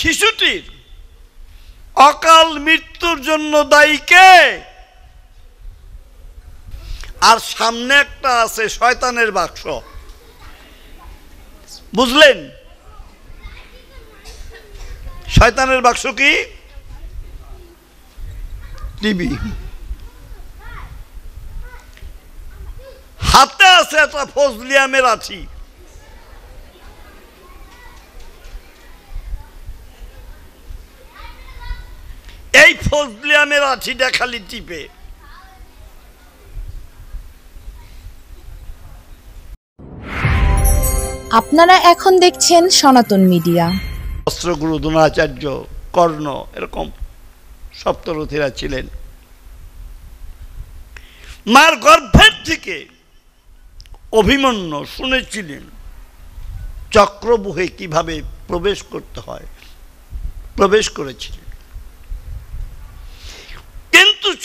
শিশুটির অকাল মৃত্যুর জন্য দায়ী কে আর সামনে একটা আছে শয়তানের বাক্স বুঝলেন শয়তানের বাক্স কি টিভি হাতে আছে একটা ফজলিয়ামের আছি ফজলিয়ামের আঠিটা খালি টিপে আপনারা এখন দেখছেন সনাতন মিডিয়া অস্ত্রগুরু দ্রোণাচার্য কর্ণ এরকম সপ্তরথীরা ছিলেন মার গর্ভের থেকে অভিমন্য শুনেছিলেন চক্রবুহে কিভাবে প্রবেশ করতে হয় প্রবেশ করেছিলেন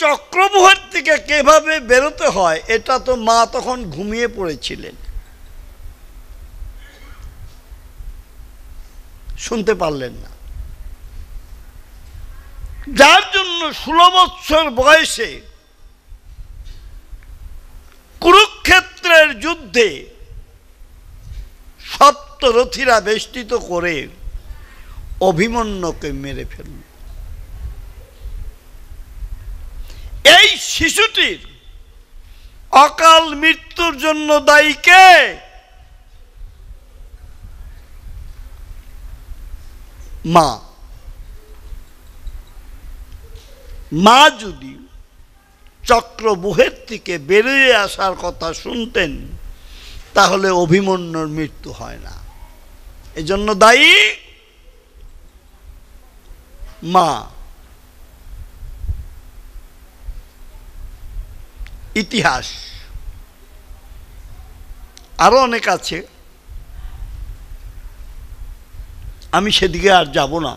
চক্রবুহের থেকে কেভাবে বেরোতে হয় এটা তো মা তখন ঘুমিয়ে পড়েছিলেন শুনতে পারলেন না যার জন্য ষোলো বৎসর বয়সে কুরুক্ষেত্রের যুদ্ধে সপ্তরথীরা বেষ্টিত করে অভিমন্যকে মেরে ফেলল শিশুটির অকাল মৃত্যুর জন্য দায়ীকে মা মা যদি চক্রবুহের থেকে বেরিয়ে আসার কথা শুনতেন তাহলে অভিমন্যুর মৃত্যু হয় না এজন্য দায়ী মা ইতিহাস আরও অনেক আছে আমি সেদিকে আর যাব না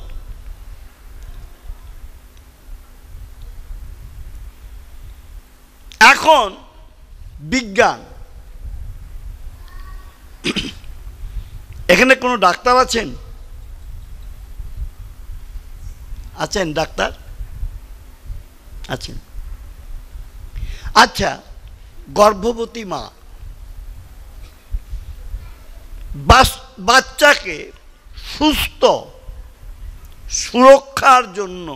এখন বিজ্ঞান এখানে কোনো ডাক্তার আছেন আছেন ডাক্তার আছেন আচ্ছা গর্ভবতী মা বাচ্চাকে সুস্থ সুরক্ষার জন্য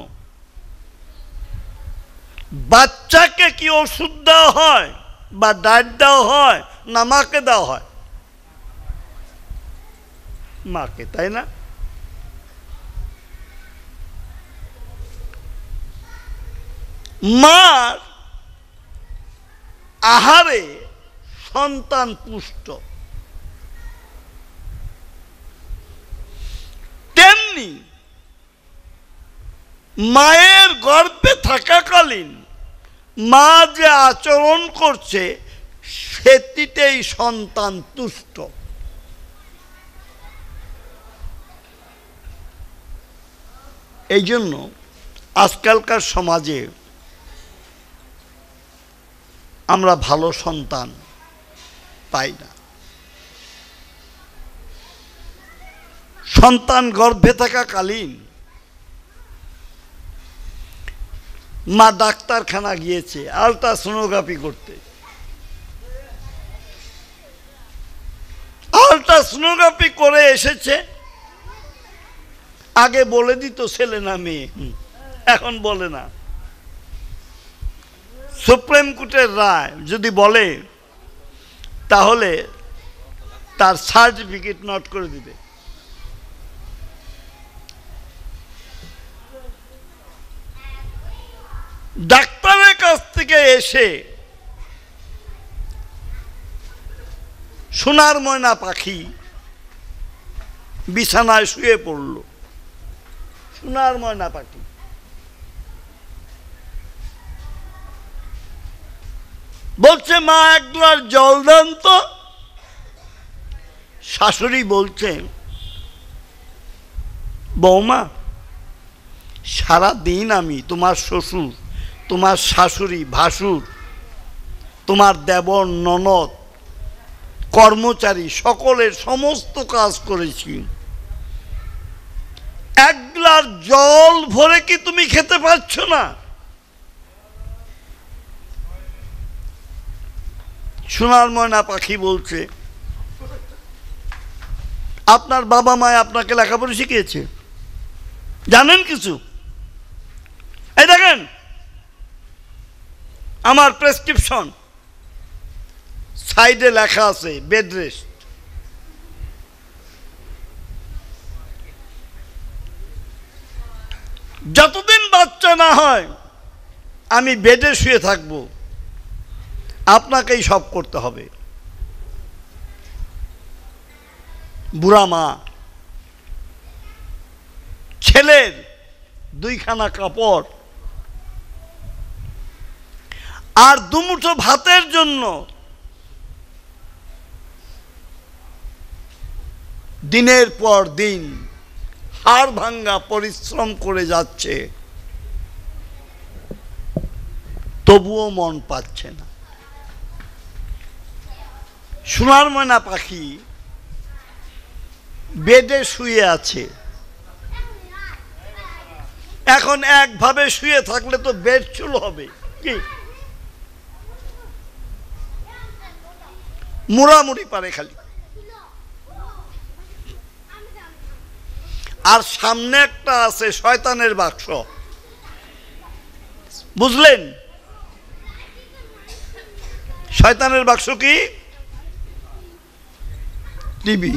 বাচ্চাকে কি ওষুধ দেওয়া হয় বা ডায়েট দেওয়া হয় না মাকে দেওয়া হয় মাকে তাই না মার আহারে সন্তান পুষ্ট তেমনি মায়ের গর্ভে থাকাকালীন মা যে আচরণ করছে সেটিতেই সন্তান তুষ্ট এই জন্য আজকালকার সমাজে আমরা ভালো সন্তান পাই না সন্তান গর্ভে থাকাকালীন মা ডাক্তারখানা গিয়েছে আলট্রাসোনোগ্রাফি করতে আলট্রাসোনোগ্রাফি করে এসেছে আগে বলে দিত ছেলে না মেয়ে এখন বলে না সুপ্রিম কোর্টের রায় যদি বলে তাহলে তার সার্টিফিকেট নট করে দিবে ডাক্তারের কাছ থেকে এসে সোনার ময়না পাখি বিছানায় শুয়ে পড়ল সোনার ময়না পাখি বলছে মা এক গ্লাস জল দেন তো শাশুড়ি বলছেন বৌমা সারা দিন আমি তোমার শ্বশুর তোমার শাশুড়ি ভাসুর তোমার দেবর ননদ কর্মচারী সকলের সমস্ত কাজ করেছি এক গ্লাস জল ভরে কি তুমি খেতে পারছ না সোনার ময়না পাখি বলছে আপনার বাবা মায় আপনাকে লেখাপড়া শিখিয়েছে জানেন কিছু এই দেখেন আমার প্রেসক্রিপশন সাইডে লেখা আছে বেড রেস্ট যতদিন বাচ্চা না হয় আমি বেডে শুয়ে থাকবো আপনাকেই সব করতে হবে বুড়া মা ছেলের দুইখানা কাপড় আর দুমুঠো ভাতের জন্য দিনের পর দিন হাড় ভাঙ্গা পরিশ্রম করে যাচ্ছে তবুও মন পাচ্ছে না সোনার ময়না পাখি বেডে শুয়ে আছে এখন একভাবে শুয়ে থাকলে তো বেড চুল হবে কি মুড়ামুড়ি পারে খালি আর সামনে একটা আছে শয়তানের বাক্স বুঝলেন শয়তানের বাক্স কি টিভি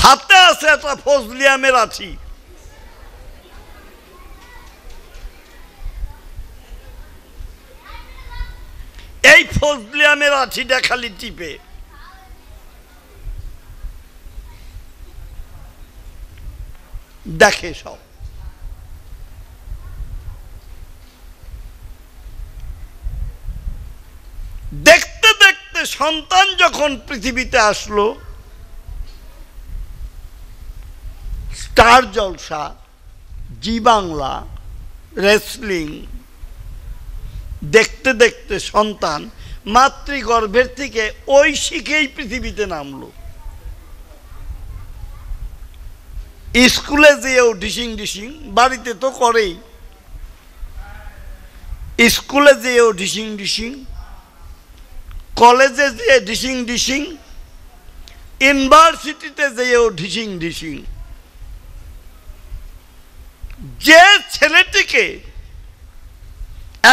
হাতে আছে একটা ফজলিয়ামের আছি এই ফজলিয়ামের আছিটা খালি টিপে দেখে সব একটা সন্তান যখন পৃথিবীতে আসলো স্টার জলসা জি বাংলা রেসলিং দেখতে দেখতে সন্তান মাতৃগর্ভের থেকে ওই শিখেই পৃথিবীতে নামলো স্কুলে যেয়েও ডিসিং ডিসিং বাড়িতে তো করেই স্কুলে যেয়েও ডিসিং ডিসিং কলেজে যেয়ে ডিসিং ডিসিং ইউনিভার্সিটিতে যেয়েও ডিসিং ডিসিং যে ছেলেটিকে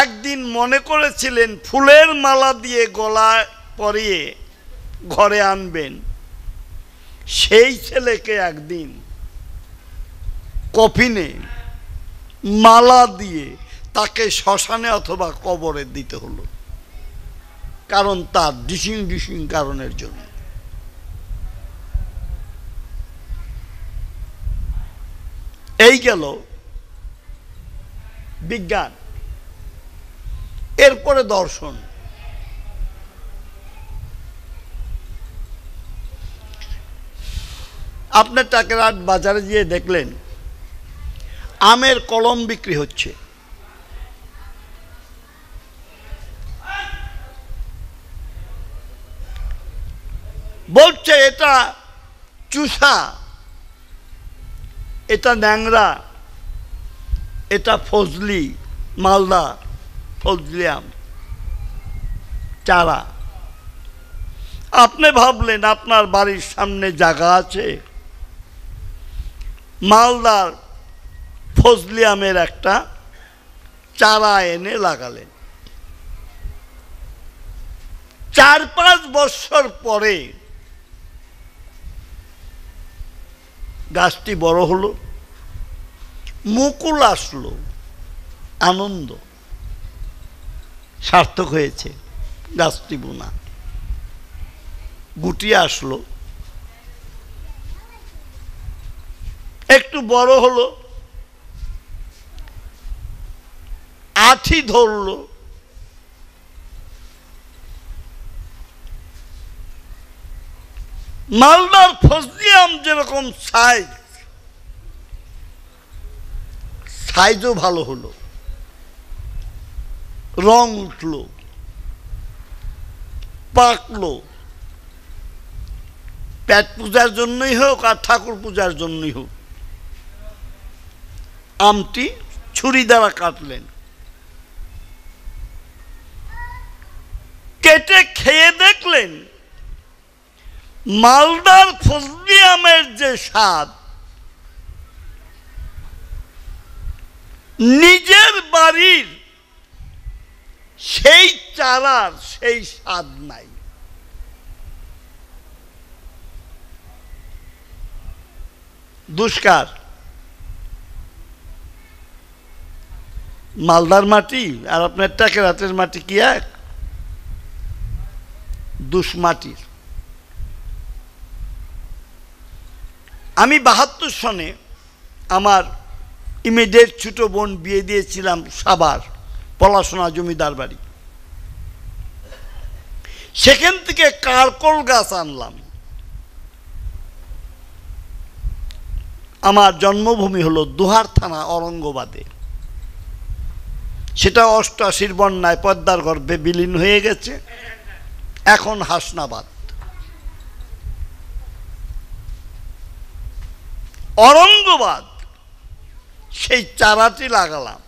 একদিন মনে করেছিলেন ফুলের মালা দিয়ে গলা পরিয়ে ঘরে আনবেন সেই ছেলেকে একদিন কফিনে মালা দিয়ে তাকে শ্মশানে অথবা কবরে দিতে হলো কারণ তার ডিসিং ডিসিং কারণের জন্য এই গেল বিজ্ঞান এরপরে দর্শন আপনার টাকের বাজারে গিয়ে দেখলেন আমের কলম বিক্রি হচ্ছে এটা চুষা এটা ন্যাংরা এটা ফজলি মালদা ফজলিয়াম চারা আপনি ভাবলেন আপনার বাড়ির সামনে জায়গা আছে মালদার ফজলিয়ামের একটা চারা এনে লাগালেন চার পাঁচ বছর পরে গাছটি বড় হলো মুকুল আসলো আনন্দ সার্থক হয়েছে গাছটি বোনা গুটি আসলো একটু বড় হলো আঠি ধরলো মালদার আম যেরকম সাইজ সাইজও ভালো হলো রং উঠল পাকলো পেট পূজার জন্যই হোক আর ঠাকুর পূজার জন্যই হোক আমটি ছুরি দ্বারা কাটলেন কেটে খেয়ে দেখলেন মালদার ফজলি আমের যে স্বাদ নিজের বাড়ির সেই চারার সেই স্বাদ নাই দুষ্কার মালদার মাটি আর আপনার রাতের মাটি কি এক দুষ মাটির আমি বাহাত্তর সনে আমার ইমিডিয়েট ছোট বোন বিয়ে দিয়েছিলাম সাবার পলাশোনা জমিদার বাড়ি সেখান থেকে কারকল গাছ আনলাম আমার জন্মভূমি হলো দুহার থানা অরঙ্গবাদে সেটা অষ্টাশির বন্যায় পদ্মার গর্ভে বিলীন হয়ে গেছে এখন হাসনাবাদ অরঙ্গবাদ সেই চারাটি লাগালাম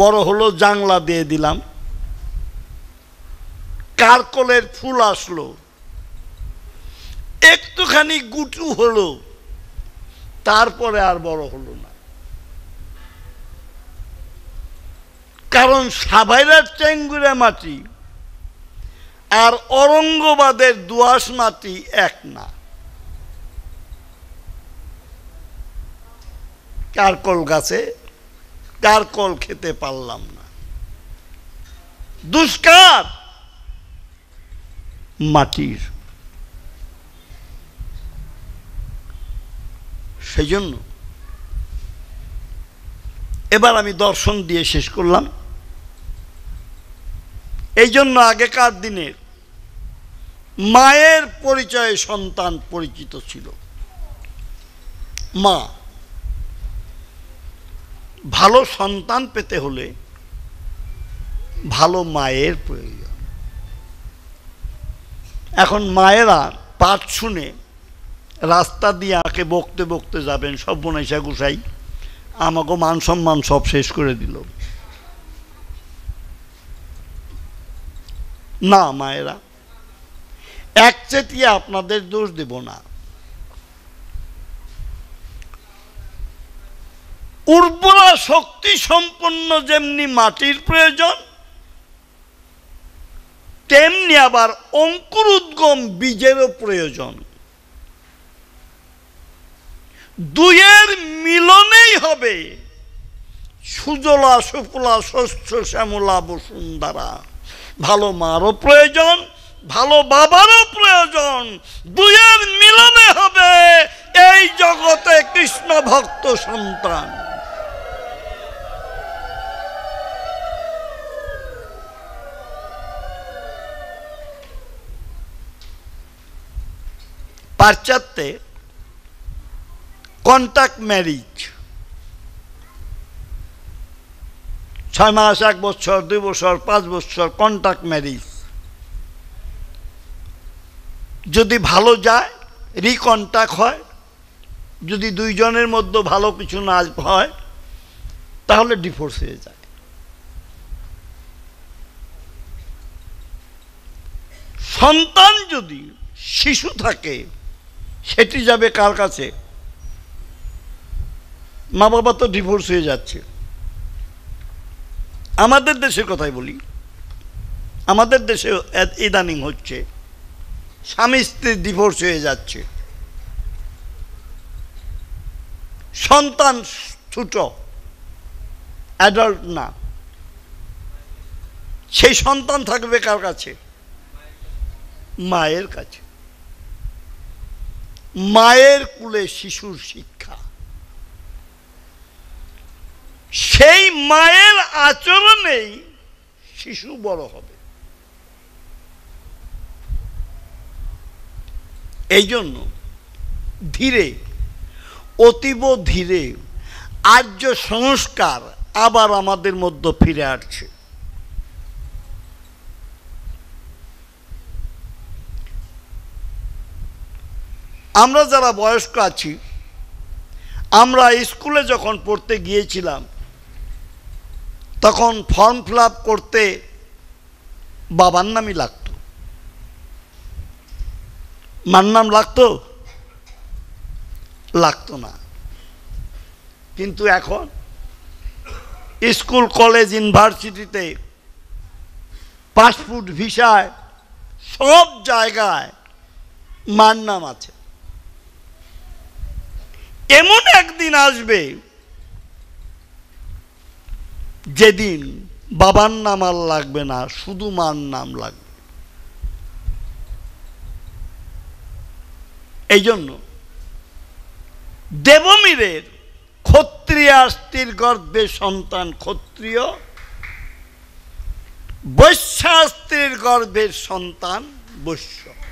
বড় হলো জাংলা দিয়ে দিলাম কারকলের ফুল আসলো একটুখানি গুটু হলো তারপরে আর বড় হলো না কারণ সাবাইরার চেঙ্গুরে মাটি আর অরঙ্গবাদের দুয়াশ মাটি এক না কারকল গাছে কারকল খেতে পারলাম না দুষ্কার মাটির সেই জন্য এবার আমি দর্শন দিয়ে শেষ করলাম এই জন্য আগেকার দিনের মায়ের পরিচয়ে সন্তান পরিচিত ছিল মা ভালো সন্তান পেতে হলে ভালো মায়ের প্রয়োজন এখন মায়েরা পাঠ শুনে রাস্তা দিয়ে আঁকে বকতে বকতে যাবেন সব বনাইশা গুসাই আমাকে মান সম্মান সব শেষ করে দিল না মায়েরা একচেটিয়া আপনাদের দোষ দেব না উর্বরা শক্তি সম্পন্ন যেমনি মাটির প্রয়োজন তেমনি আবার অঙ্কুরোদ্গম বীজেরও প্রয়োজন দুয়ের মিলনেই হবে সুজলা সুফলা শস্য শ্যামলা বসুন্ধরা ভালো মারও প্রয়োজন ভালো বাবারও প্রয়োজন দুয়ের মিলনে হবে এই জগতে কৃষ্ণ ভক্ত সন্তান পাশ্চাত্যে কন্ট্যাক্ট ম্যারিজ ছয় মাস এক বছর দুই বছর পাঁচ বছর কন্ট্যাক্ট ম্যারিজ যদি ভালো যায় রিকন্ট্যাক্ট হয় যদি দুইজনের মধ্যে ভালো কিছু না হয় তাহলে ডিভোর্স হয়ে যায় সন্তান যদি শিশু থাকে সেটি যাবে কার কাছে মা বাবা তো ডিভোর্স হয়ে যাচ্ছে আমাদের দেশের কথাই বলি আমাদের দেশে ইদানিং হচ্ছে স্বামী স্ত্রী ডিভোর্স হয়ে যাচ্ছে সন্তান ছোট অ্যাডাল্ট না সেই সন্তান থাকবে কার কাছে মায়ের কাছে মায়ের কুলে শিশুর শিক্ষা সেই মায়ের আচরণেই শিশু বড় হবে এই জন্য ধীরে অতীব ধীরে আর্য সংস্কার আবার আমাদের মধ্যে ফিরে আসছে আমরা যারা বয়স্ক আছি আমরা স্কুলে যখন পড়তে গিয়েছিলাম তখন ফর্ম ফিল করতে বাবার নামই লাগত মার নাম লাগত লাগতো না কিন্তু এখন স্কুল কলেজ ইউনিভার্সিটিতে পাসপোর্ট ভিসায় সব জায়গায় মার নাম আছে এমন একদিন আসবে যেদিন বাবার নাম আর লাগবে না শুধু মার নাম লাগবে এই জন্য দেবমীরের ক্ষত্রিয়াস্তির গর্ভে সন্তান ক্ষত্রিয় বৈশ্যাস্ত্রীর গর্ভের সন্তান বৈশ্য